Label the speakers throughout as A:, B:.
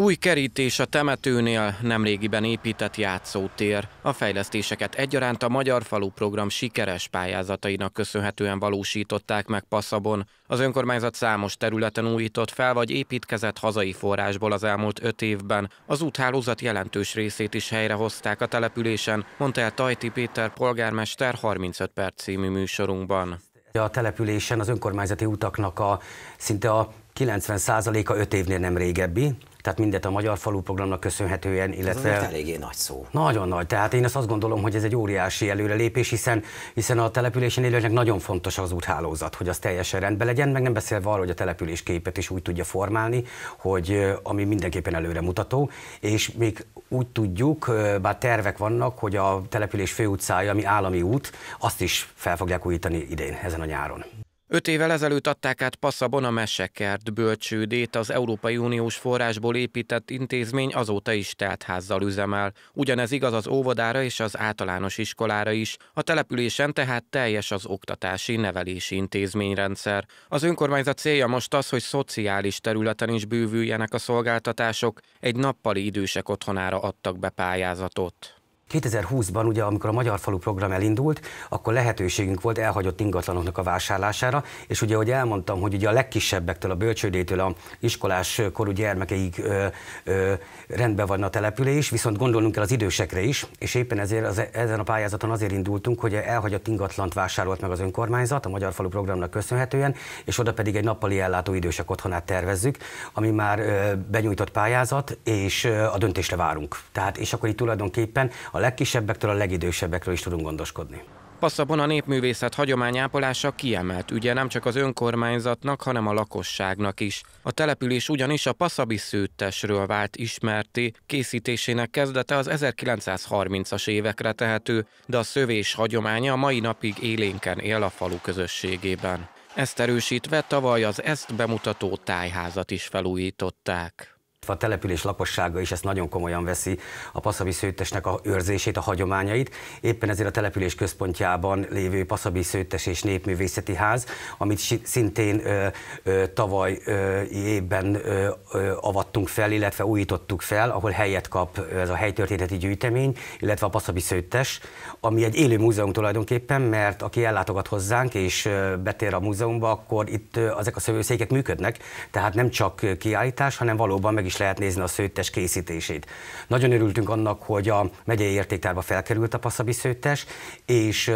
A: Új kerítés a temetőnél, nemrégiben épített játszótér. A fejlesztéseket egyaránt a Magyar Falu Program sikeres pályázatainak köszönhetően valósították meg Passzabon. Az önkormányzat számos területen újított fel vagy építkezett hazai forrásból az elmúlt öt évben. Az úthálózat jelentős részét is helyrehozták a településen, mondta el Tajti Péter polgármester 35 perc című műsorunkban. A
B: településen az önkormányzati utaknak a szinte a 90%-a 5 évnél nem régebbi, tehát mindet a Magyar Falu Programnak köszönhetően, illetve... Ez eléggé nagy szó. Nagyon nagy, tehát én azt gondolom, hogy ez egy óriási előrelépés, hiszen, hiszen a településen élőknek nagyon fontos az úthálózat, hogy az teljesen rendben legyen, meg nem beszélve arról, hogy a település képet is úgy tudja formálni, hogy ami mindenképpen előremutató, és még úgy tudjuk, bár tervek vannak, hogy a
A: település főutcája, ami állami út, azt is fel fogják újítani idén, ezen a nyáron. Öt évvel ezelőtt adták át Passzabon a Mesekert bölcsődét, az Európai Uniós forrásból épített intézmény azóta is teltházzal üzemel. Ugyanez igaz az óvodára és az általános iskolára is, a településen tehát teljes az oktatási nevelési intézményrendszer. Az önkormányzat célja most az, hogy szociális területen is bővüljenek a szolgáltatások, egy nappali idősek otthonára adtak be pályázatot.
B: 2020-ban, ugye, amikor a Magyar Falu program elindult, akkor lehetőségünk volt elhagyott ingatlanoknak a vásárlására, és ugye, ahogy elmondtam, hogy ugye a legkisebbektől, a bölcsődétől a iskolás korú gyermekeig ö, ö, rendben van a település, viszont gondolnunk kell az idősekre is, és éppen ezért az, e, ezen a pályázaton azért indultunk, hogy elhagyott ingatlant vásárolt meg az önkormányzat a Magyar Falu programnak köszönhetően, és oda pedig egy nappali ellátó idősek otthonát tervezzük, ami már ö, benyújtott pályázat, és ö, a döntésre várunk. Tehát, és akkor itt tulajdonképpen a a legkisebbektől a legidősebbekről is tudunk gondoskodni.
A: Passzabon a népművészet hagyományápolása kiemelt ügye nem csak az önkormányzatnak, hanem a lakosságnak is. A település ugyanis a passzabi szőttesről vált ismerté, készítésének kezdete az 1930-as évekre tehető, de a szövés hagyománya mai napig élénken él a falu közösségében. Ezt erősítve tavaly az ezt bemutató tájházat is felújították
B: illetve a település lakossága is ezt nagyon komolyan veszi a passzabi szőttesnek a őrzését, a hagyományait. Éppen ezért a település központjában lévő passzabi szőttes és népművészeti ház, amit szintén ö, ö, tavaly ö, évben ö, ö, avattunk fel, illetve újítottuk fel, ahol helyet kap ez a helytörténeti gyűjtemény, illetve a passzabi szőttes, ami egy élő múzeum tulajdonképpen, mert aki ellátogat hozzánk és betér a múzeumba, akkor itt ezek a szövőszékek működnek, tehát nem csak kiállítás, hanem valóban meg is lehet nézni a szőttes készítését. Nagyon örültünk annak, hogy a megyei értéktárba felkerült a passzabi szőttes, és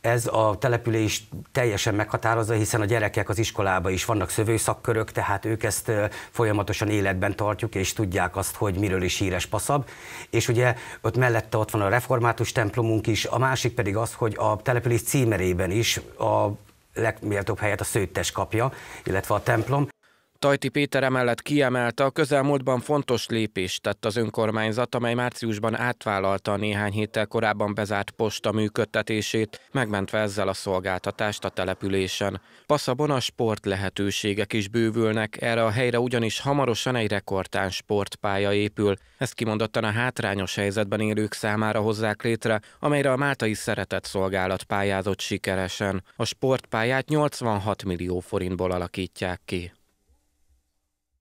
B: ez a település teljesen meghatározza, hiszen a gyerekek az iskolába is vannak szövőszakkörök, tehát ők ezt folyamatosan életben tartjuk, és tudják azt, hogy miről is híres passzab. És ugye ott mellette ott van a református templomunk is, a másik pedig az, hogy a település címerében is a legméltóbb
A: helyet a szőttes kapja, illetve a templom, Tajti Péter emellett kiemelte, a közelmúltban fontos lépést tett az önkormányzat, amely márciusban átvállalta a néhány héttel korábban bezárt posta működtetését, megmentve ezzel a szolgáltatást a településen. Paszabon a sport lehetőségek is bővülnek, erre a helyre ugyanis hamarosan egy rekordtán sportpálya épül. Ezt kimondottan a hátrányos helyzetben élők számára hozzák létre, amelyre a Máltai Szeretett Szolgálat pályázott sikeresen. A sportpályát 86 millió forintból alakítják ki.